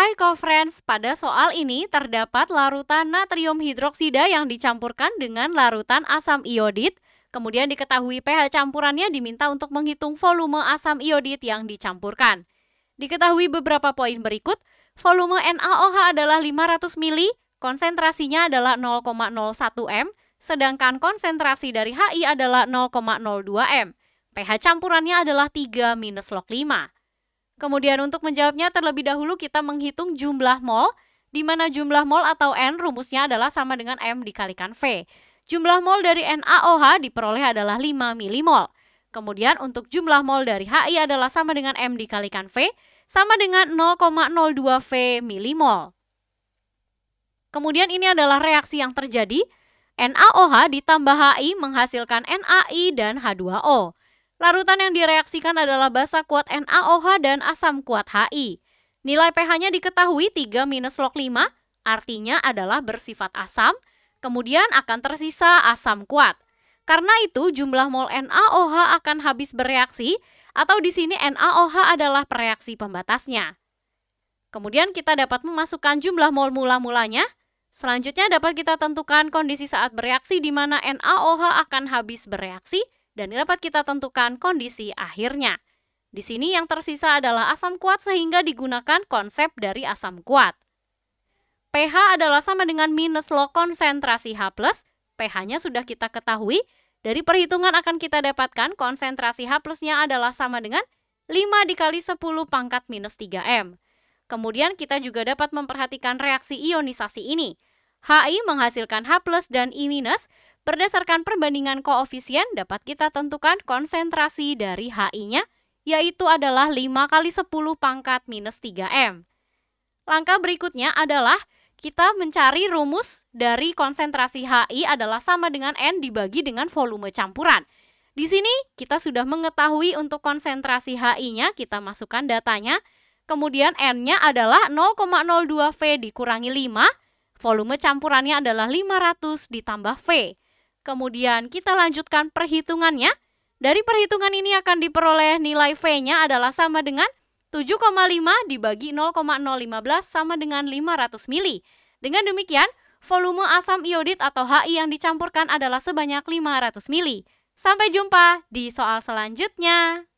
Hai co-friends, pada soal ini terdapat larutan natrium hidroksida yang dicampurkan dengan larutan asam iodit Kemudian diketahui pH campurannya diminta untuk menghitung volume asam iodit yang dicampurkan. Diketahui beberapa poin berikut, volume NaOH adalah 500 ml, konsentrasinya adalah 0,01 m, sedangkan konsentrasi dari HI adalah 0,02 m. pH campurannya adalah 3 minus log 5. Kemudian untuk menjawabnya terlebih dahulu kita menghitung jumlah mol, di mana jumlah mol atau N rumusnya adalah sama dengan M dikalikan V. Jumlah mol dari NaOH diperoleh adalah 5 milimol. Kemudian untuk jumlah mol dari HI adalah sama dengan M dikalikan V, sama dengan 0,02 V milimol. Kemudian ini adalah reaksi yang terjadi. NaOH ditambah HI menghasilkan NaI dan H2O. Larutan yang direaksikan adalah basa kuat NaOH dan asam kuat Hi. Nilai pH-nya diketahui 3 minus log 5, artinya adalah bersifat asam, kemudian akan tersisa asam kuat. Karena itu, jumlah mol NaOH akan habis bereaksi, atau di sini NaOH adalah pereaksi pembatasnya. Kemudian kita dapat memasukkan jumlah mol mula-mulanya. Selanjutnya dapat kita tentukan kondisi saat bereaksi di mana NaOH akan habis bereaksi, dan dapat kita tentukan kondisi akhirnya. Di sini yang tersisa adalah asam kuat sehingga digunakan konsep dari asam kuat. pH adalah sama dengan minus log konsentrasi H+, pH-nya sudah kita ketahui. Dari perhitungan akan kita dapatkan konsentrasi H nya adalah sama dengan 5 dikali 10 pangkat minus 3M. Kemudian kita juga dapat memperhatikan reaksi ionisasi ini. HI menghasilkan H plus dan I minus, Berdasarkan perbandingan koefisien dapat kita tentukan konsentrasi dari HI-nya yaitu adalah 5 kali 10 pangkat minus 3M. Langkah berikutnya adalah kita mencari rumus dari konsentrasi HI adalah sama dengan N dibagi dengan volume campuran. Di sini kita sudah mengetahui untuk konsentrasi HI-nya, kita masukkan datanya. Kemudian N-nya adalah 0,02V dikurangi 5, volume campurannya adalah 500 ditambah V. Kemudian kita lanjutkan perhitungannya. Dari perhitungan ini akan diperoleh nilai V-nya adalah sama dengan 7,5 dibagi 0,015 sama dengan 500 mili. Dengan demikian, volume asam iodid atau HI yang dicampurkan adalah sebanyak 500 mili. Sampai jumpa di soal selanjutnya.